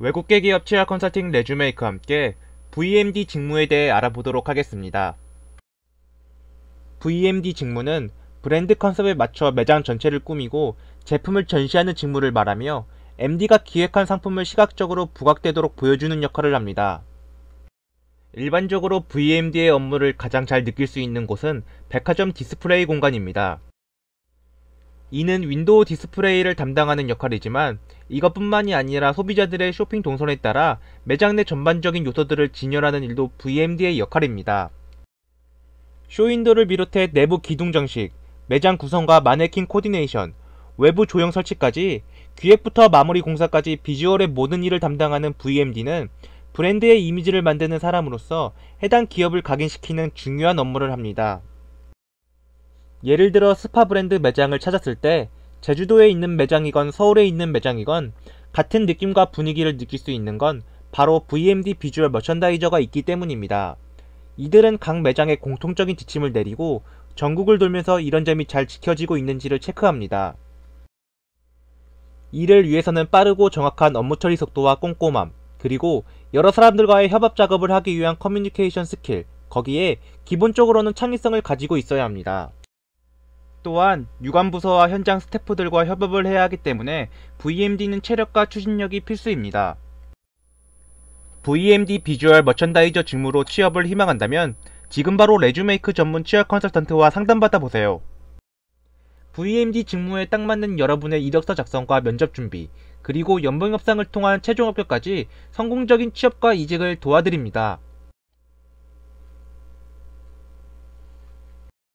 외국계 기업 치아 컨설팅 레주메이크와 함께 VMD 직무에 대해 알아보도록 하겠습니다. VMD 직무는 브랜드 컨셉에 맞춰 매장 전체를 꾸미고 제품을 전시하는 직무를 말하며 MD가 기획한 상품을 시각적으로 부각되도록 보여주는 역할을 합니다. 일반적으로 VMD의 업무를 가장 잘 느낄 수 있는 곳은 백화점 디스플레이 공간입니다. 이는 윈도우 디스플레이를 담당하는 역할이지만 이것뿐만이 아니라 소비자들의 쇼핑 동선에 따라 매장 내 전반적인 요소들을 진열하는 일도 VMD의 역할입니다. 쇼윈도를 비롯해 내부 기둥 장식, 매장 구성과 마네킹 코디네이션, 외부 조형 설치까지 기획부터 마무리 공사까지 비주얼의 모든 일을 담당하는 VMD는 브랜드의 이미지를 만드는 사람으로서 해당 기업을 각인시키는 중요한 업무를 합니다. 예를 들어 스파 브랜드 매장을 찾았을 때 제주도에 있는 매장이건 서울에 있는 매장이건 같은 느낌과 분위기를 느낄 수 있는 건 바로 VMD 비주얼 머천다이저가 있기 때문입니다. 이들은 각 매장에 공통적인 지침을 내리고 전국을 돌면서 이런 점이 잘 지켜지고 있는지를 체크합니다. 이를 위해서는 빠르고 정확한 업무 처리 속도와 꼼꼼함, 그리고 여러 사람들과의 협업 작업을 하기 위한 커뮤니케이션 스킬, 거기에 기본적으로는 창의성을 가지고 있어야 합니다. 또한 유관부서와 현장 스태프들과 협업을 해야 하기 때문에 VMD는 체력과 추진력이 필수입니다. VMD 비주얼 머천다이저 직무로 취업을 희망한다면 지금 바로 레주메이크 전문 취업 컨설턴트와 상담받아 보세요. VMD 직무에 딱 맞는 여러분의 이력서 작성과 면접 준비, 그리고 연봉 협상을 통한 최종 합격까지 성공적인 취업과 이직을 도와드립니다.